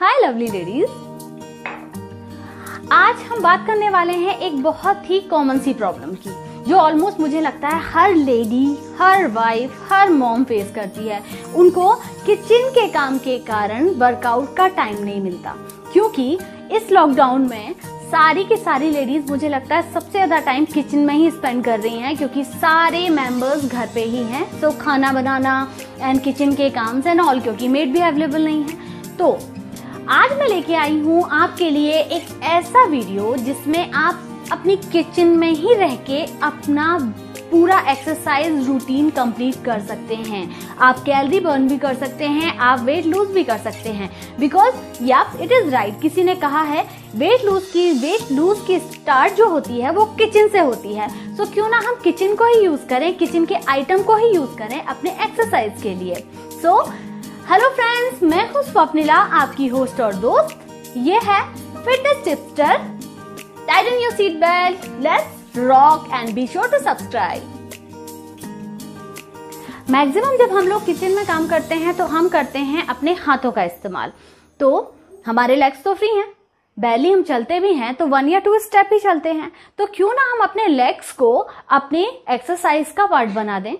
हाय lovely ladies आज हम बात करने वाले हैं एक बहुत ही कॉमन सी प्रॉब्लम की जो ऑलमोस्ट मुझे लगता है हर लेडी हर वाइफ हर मॉम फेस करती है उनको किचन के काम के कारण वर्कआउट का टाइम नहीं मिलता क्योंकि इस लॉकडाउन में सारी की सारी लेडीज़ मुझे लगता है सबसे ज़्यादा टाइम किचन में ही स्पेंड कर रही हैं क्योंकि सारे मेंबर्स घर पे ही हैं तो खाना बनाना एंड किचन के काम्स एंड ऑल क्योंकि मेड भी अवेलेबल नहीं है तो आज मैं लेके आई हूँ आपके लिए एक ऐसा वीडियो जिसमें आप अपनी किचन में ही रह के अपना पूरा एक्सरसाइज रूटीन कंप्लीट कर सकते हैं आप कैलरी बर्न भी कर सकते हैं आप वेट लूज भी कर सकते हैं because yup it is right किसी ने कहा है वेट लूज की वेट लूज की स्टार्ट जो होती है वो किचन से होती है सो so, क्यों ना हम किचन को ही यूज करें किचन के आइटम को ही यूज करें अपने एक्सरसाइज के लिए सो so, हेलो फ्रेंड्स मैं हूं स्वप्निला आपकी होस्ट और दोस्त ये है fitness tipster tighten your seat belt let's rock and be sure to subscribe maximum जब हम लोग किचन में काम करते हैं तो हम करते हैं अपने हाथों का इस्तेमाल तो हमारे लेग्स तो फ्री हैं बैली हम चलते भी हैं तो वन या टू स्टेप ही चलते हैं तो क्यों ना हम अपने लेग्स को अपने एक्सरसाइज का पार्ट बना दें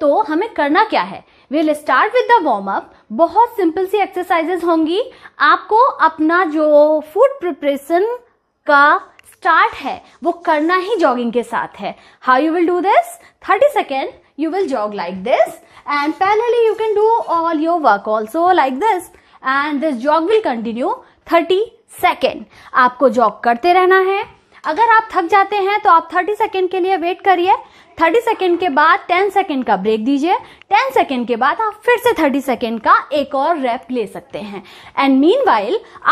तो हमें करना क्या है will start with the warm up बहुत सिंपल सी एक्सरसाइजेस होंगी आपको अपना जो फूड प्रिपरेशन का स्टार्ट है वो करना ही जॉगिंग के साथ है how you will do this thirty second you will jog like this and पहले you can do all your work also like this and this jog will continue thirty second आपको jog करते रहना है अगर आप थक जाते हैं तो आप थर्टी सेकेंड के लिए वेट करिए 30 सेकेंड के बाद 10 सेकेंड का ब्रेक दीजिए 10 सेकेंड के बाद आप फिर से 30 सेकेंड का एक और रैप ले सकते हैं एंड मीन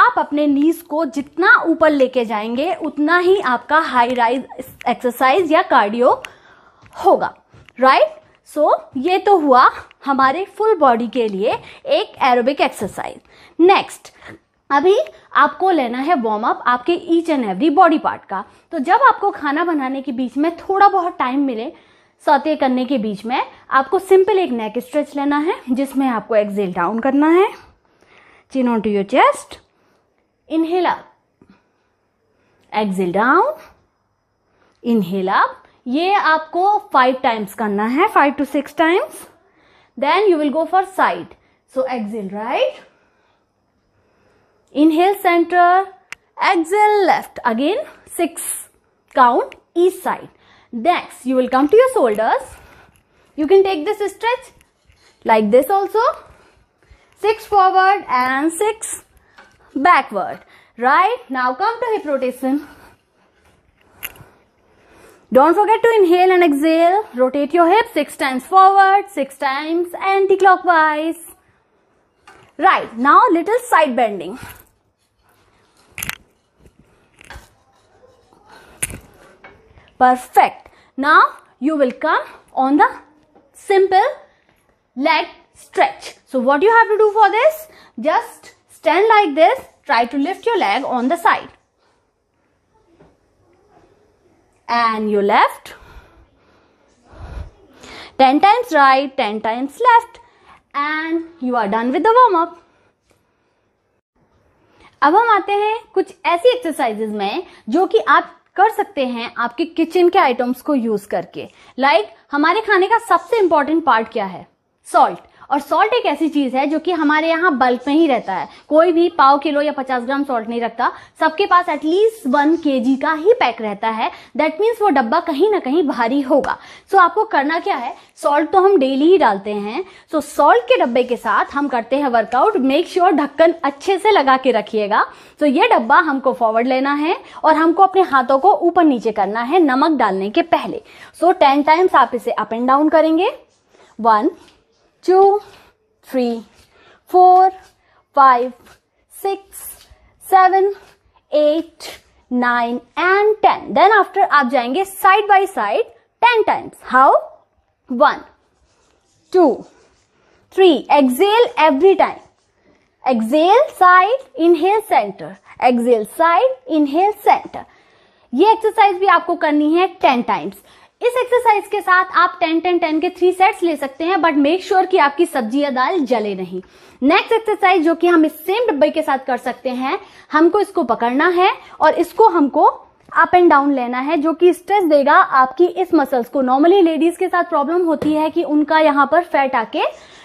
आप अपने नीज को जितना ऊपर लेके जाएंगे उतना ही आपका हाई राइज एक्सरसाइज या कार्डियो होगा राइट right? सो so, ये तो हुआ हमारे फुल बॉडी के लिए एक एरोबिक एक्सरसाइज नेक्स्ट अभी आपको लेना है वार्म अप आपके each and every body part का तो जब आपको खाना बनाने के बीच में थोड़ा बहुत टाइम मिले सौते करने के बीच में आपको सिंपल एक नेक स्ट्रेच लेना है जिसमें आपको एक्सेल डाउन करना है chin on to your chest inhale up exhale down inhale up ये आपको फाइव टाइम्स करना है five to six times then you will go for side so exhale right Inhale center, exhale left. Again, six count each side. Next, you will come to your shoulders. You can take this stretch like this also. Six forward and six backward. Right, now come to hip rotation. Don't forget to inhale and exhale. Rotate your hips 6 times forward, 6 times anti-clockwise. Right, now little side bending. Perfect. Now you will come on the simple leg stretch. So what you have to do for this? Just stand like this. Try to lift your leg on the side. And your left. 10 times right, 10 times left. And you are done with the warm up. अब हम आते हैं कुछ ऐसी exercises में जो कि आप कर सकते हैं आपके किचन के आइटम्स को यूज करके लाइक like, हमारे खाने का सबसे इंपॉर्टेंट पार्ट क्या है सॉल्ट और सॉल्ट एक ऐसी चीज है जो कि हमारे यहाँ बल्क में ही रहता है कोई भी पाव किलो या पचास ग्राम सॉल्ट नहीं रखता सबके पास एटलीस्ट वन के का ही पैक रहता है दैट मीन्स वो डब्बा कहीं ना कहीं भारी होगा सो so, आपको करना क्या है सॉल्ट तो हम डेली ही डालते हैं सो so, सॉल्ट के डब्बे के साथ हम करते हैं वर्कआउट मेक श्योर ढक्कन अच्छे से लगा के रखिएगा तो so, ये डब्बा हमको फॉरवर्ड लेना है और हमको अपने हाथों को ऊपर नीचे करना है नमक डालने के पहले सो टेन टाइम्स आप इसे अप एंड डाउन करेंगे one two, three, four, five, six, seven, eight, nine and ten then after आप जाएंगे side by side ten times how one two three exhale every time exhale side inhale centre exhale side inhale centre ये exercise भी आपको करनी है ten times इस exercise के साथ आप 10 10 10 के थ्री सेट्स ले सकते हैं बट मेक श्योर कि आपकी सब्जी या दाल जले नहीं नेक्स्ट एक्सरसाइज जो कि हम इस सेम डब्बे के साथ कर सकते हैं हमको इसको पकड़ना है और इसको हमको अप एंड डाउन लेना है जो कि स्ट्रेस देगा आपकी इस मसल्स को नॉर्मली लेडीज के साथ प्रॉब्लम होती है कि उनका यहाँ पर फैट आके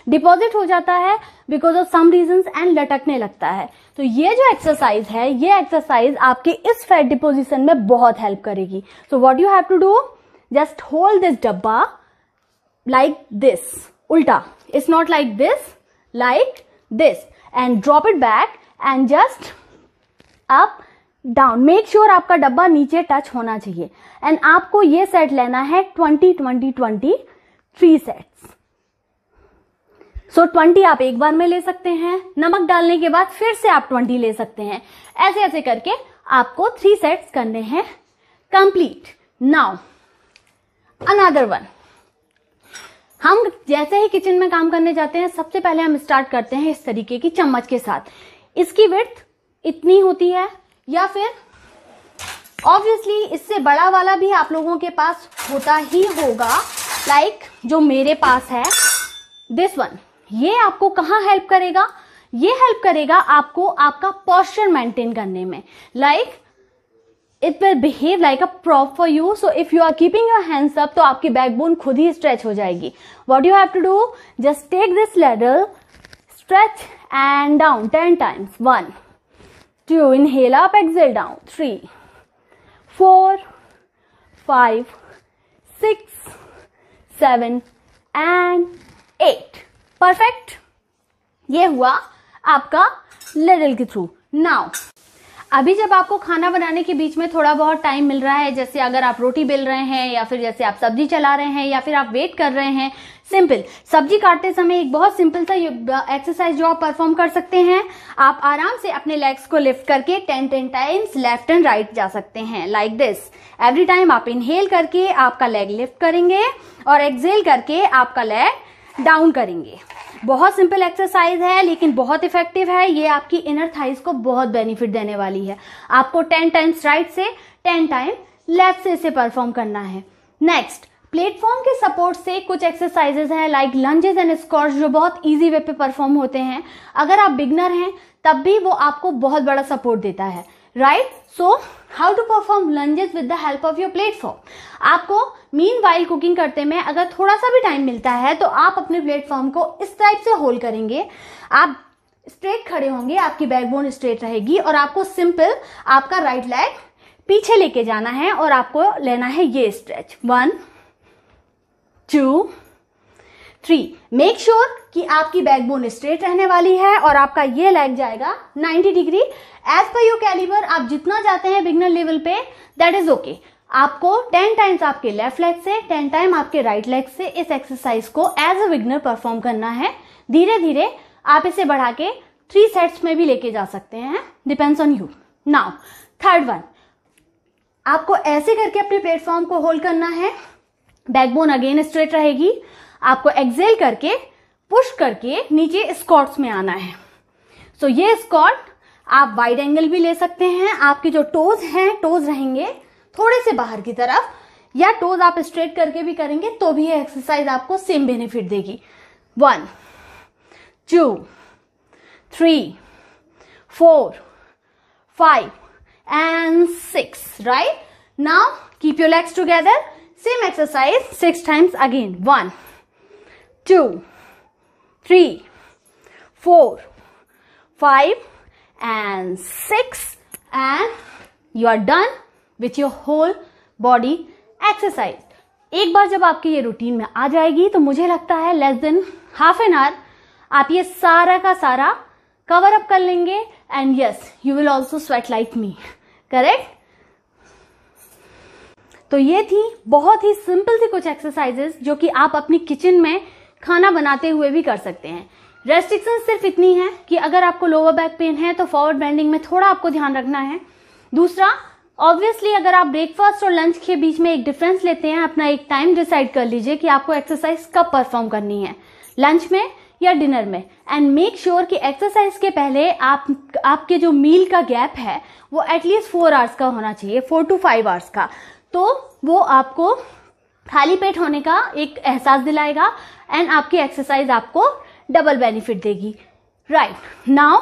डिपॉजिट हो जाता है because of some reason and लटकने लगता है तो ये जो एक्सरसाइज है ये एक्सरसाइज आपके इस फैट डिपोजिशन में बहुत हेल्प करेगी so what you have to do just hold this डब्बा लाइक दिस उल्टा it's not like this like this and drop it back and just up down make sure आपका डब्बा नीचे टच होना चाहिए एंड आपको ये सेट लेना है twenty twenty twenty three sets so twenty आप एक बार में ले सकते हैं नमक डालने के बाद फिर से आप ट्वेंटी ले सकते हैं ऐसे ऐसे करके आपको थ्री सेट्स करने हैं कंप्लीट नाउ अनादर वन हम जैसे ही किचन में काम करने जाते हैं सबसे पहले हम स्टार्ट करते हैं इस तरीके की चम्मच के साथ इसकी विर्थ इतनी होती है या फिर ऑब्वियसली इससे बड़ा वाला भी आप लोगों के पास होता ही होगा लाइक like, जो मेरे पास है दिस वन ये आपको कहाँ हेल्प करेगा ये हेल्प करेगा आपको आपका पॉस्चर मेंटेन करने में like like, it will behave like a prop for you so if you are keeping your hands up तो आपकी बैकबोन खुद ही स्ट्रेच हो जाएगी what you have to do just take this ladle stretch and down ten times one two inhale up exhale down three four five six seven and eight perfect ये हुआ आपका ladle के through now अभी जब आपको खाना बनाने के बीच में थोड़ा बहुत टाइम मिल रहा है जैसे अगर आप रोटी बेल रहे हैं या फिर जैसे आप सब्जी चला रहे हैं या फिर आप वेट कर रहे हैं सिंपल सब्जी काटते समय एक बहुत सिंपल सा एक्सरसाइज जो आप परफॉर्म कर सकते हैं आप आराम से अपने लेग्स को लिफ्ट करके ten ten times left and right जा सकते हैं लाइक दिस एवरी टाइम आप इनहेल करके आपका लेग लिफ्ट करेंगे और एक्सेल करके आपका लेग डाउन करेंगे बहुत सिंपल एक्सरसाइज है लेकिन बहुत इफेक्टिव है ये आपकी इनर थाइज को बहुत बेनिफिट देने वाली है आपको टेन टाइम्स राइट से टेन टाइम लेफ्ट से इसे परफॉर्म करना है नेक्स्ट प्लेटफॉर्म के सपोर्ट से कुछ एक्सरसाइजेज हैं लाइक लंजेस एंड स्कॉर्स जो बहुत इजी वे पे परफॉर्म होते हैं अगर आप बिगनर हैं तब भी वो आपको बहुत बड़ा सपोर्ट देता है right so how to perform lunges with the help of your platform आपको मीन वाइल कुकिंग करते में अगर थोड़ा सा भी टाइम मिलता है तो आप अपने प्लेटफॉर्म को इस टाइप से होल्ड करेंगे आप स्ट्रेट खड़े होंगे आपकी बैकबोन स्ट्रेट रहेगी और आपको सिंपल आपका राइट लेग पीछे लेके जाना है और आपको लेना है ये stretch one two three make sure कि आपकी बैकबोन स्ट्रेट रहने वाली है और आपका ये लेग जाएगा 90 degree as per you calibre आप जितना जाते हैं बिगनर लेवल पे दैट इज ओके आपको 10 टाइम्स आपके लेफ्ट लेग से 10 टाइम आपके राइट लेग से इस एक्सरसाइज को एज अ बिगनर परफॉर्म करना है धीरे धीरे आप इसे बढ़ा के थ्री सेट्स में भी लेके जा सकते हैं depends on you now third one आपको ऐसे करके अपने प्लेटफॉर्म को होल्ड करना है बैकबोन अगेन स्ट्रेट रहेगी आपको एक्सेल करके पुश करके नीचे स्कॉट्स में आना है सो so, ये स्कॉट आप वाइड एंगल भी ले सकते हैं आपके जो टोज हैं टोज रहेंगे थोड़े से बाहर की तरफ या टोज आप स्ट्रेट करके भी करेंगे तो भी ये एक्सरसाइज आपको सेम बेनिफिट देगी one two three four five and six right now keep your legs together same exercise six times again one two, three, four, five, and six, and you are done with your whole body exercise. एक बार जब आपकी ये routine में आ जाएगी तो मुझे लगता है less than half an hour आप ये सारा का सारा कवर अप कर लेंगे and yes you will also sweat like me correct तो ये थी बहुत ही सिंपल सी कुछ एक्सरसाइजेस जो कि आप अपनी किचन में खाना बनाते हुए भी कर सकते हैं रेस्ट्रिक्शन सिर्फ इतनी है कि अगर आपको लोअर बैक पेन है तो फॉरवर्ड बेंडिंग में थोड़ा आपको ध्यान रखना है दूसरा ऑब्वियसली अगर आप ब्रेकफास्ट और लंच के बीच में एक डिफरेंस लेते हैं अपना एक टाइम डिसाइड कर लीजिए कि आपको एक्सरसाइज कब परफॉर्म करनी है लंच में या डिनर में एंड मेक श्योर कि एक्सरसाइज के पहले आप आपके जो मील का गैप है वो एटलीस्ट फोर आवर्स का होना चाहिए फोर टू फाइव आवर्स का तो वो आपको खाली पेट होने का एक एहसास दिलाएगा एंड आपकी एक्सरसाइज आपको डबल बेनिफिट देगी राइट नाउ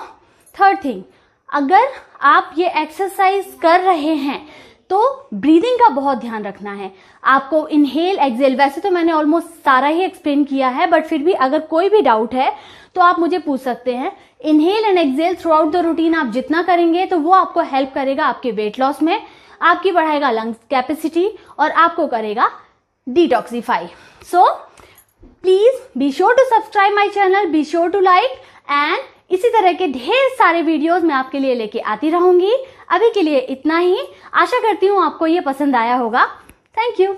थर्ड थिंग अगर आप ये एक्सरसाइज कर रहे हैं तो ब्रीदिंग का बहुत ध्यान रखना है आपको इनहेल एक्सेल वैसे तो मैंने ऑलमोस्ट सारा ही एक्सप्लेन किया है बट फिर भी अगर कोई भी डाउट है तो आप मुझे पूछ सकते हैं inhale and exhale throughout the routine आप जितना करेंगे तो वो आपको हेल्प करेगा आपके वेट लॉस में आपकी बढ़ाएगा लंग्स कैपेसिटी और आपको करेगा detoxify so please be sure to subscribe my channel be sure to like and इसी तरह के ढेर सारे वीडियोस मैं आपके लिए लेके आती रहूंगी अभी के लिए इतना ही आशा करती हूँ आपको ये पसंद आया होगा थैंक यू